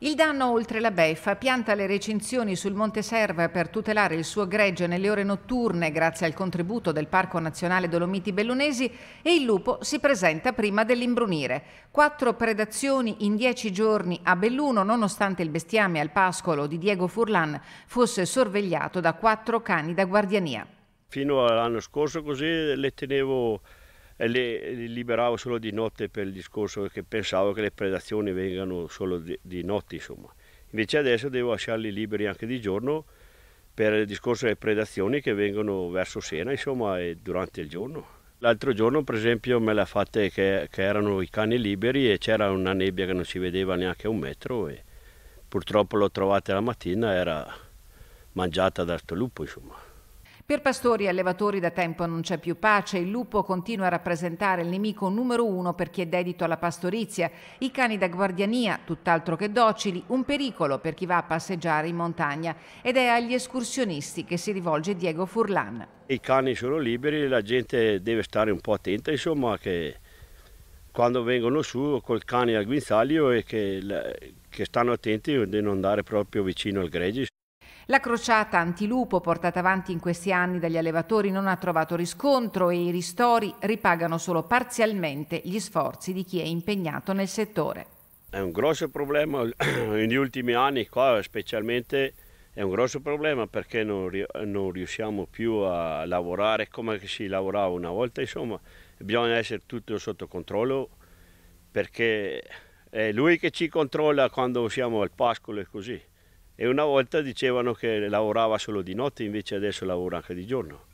Il danno oltre la beffa pianta le recinzioni sul Monte Serva per tutelare il suo gregge nelle ore notturne grazie al contributo del Parco Nazionale Dolomiti Bellunesi e il lupo si presenta prima dell'imbrunire. Quattro predazioni in dieci giorni a Belluno nonostante il bestiame al pascolo di Diego Furlan fosse sorvegliato da quattro cani da guardiania. Fino all'anno scorso così le tenevo le, le liberavo solo di notte per il discorso che pensavo che le predazioni vengano solo di, di notte, insomma. Invece adesso devo lasciarli liberi anche di giorno per il discorso delle predazioni che vengono verso sera, insomma, e durante il giorno. L'altro giorno, per esempio, me l'ha fatta che, che, erano i cani liberi e c'era una nebbia che non si vedeva neanche un metro e purtroppo l'ho trovata la mattina, era mangiata da sto lupo, insomma. Per pastori e allevatori da tempo non c'è più pace, il lupo continua a rappresentare il nemico numero uno per chi è dedito alla pastorizia, i cani da guardiania, tutt'altro che docili, un pericolo per chi va a passeggiare in montagna ed è agli escursionisti che si rivolge Diego Furlan. I cani sono liberi, la gente deve stare un po' attenta, insomma, che quando vengono su col cane al guinzaglio e che, che stanno attenti di non andare proprio vicino al gregge. La crociata antilupo portata avanti in questi anni dagli allevatori non ha trovato riscontro e i ristori ripagano solo parzialmente gli sforzi di chi è impegnato nel settore. È un grosso problema negli ultimi anni, qua specialmente è un grosso problema perché non, non riusciamo più a lavorare come si lavorava una volta, insomma bisogna essere tutto sotto controllo perché è lui che ci controlla quando siamo al pascolo e così e una volta dicevano che lavorava solo di notte, invece adesso lavora anche di giorno.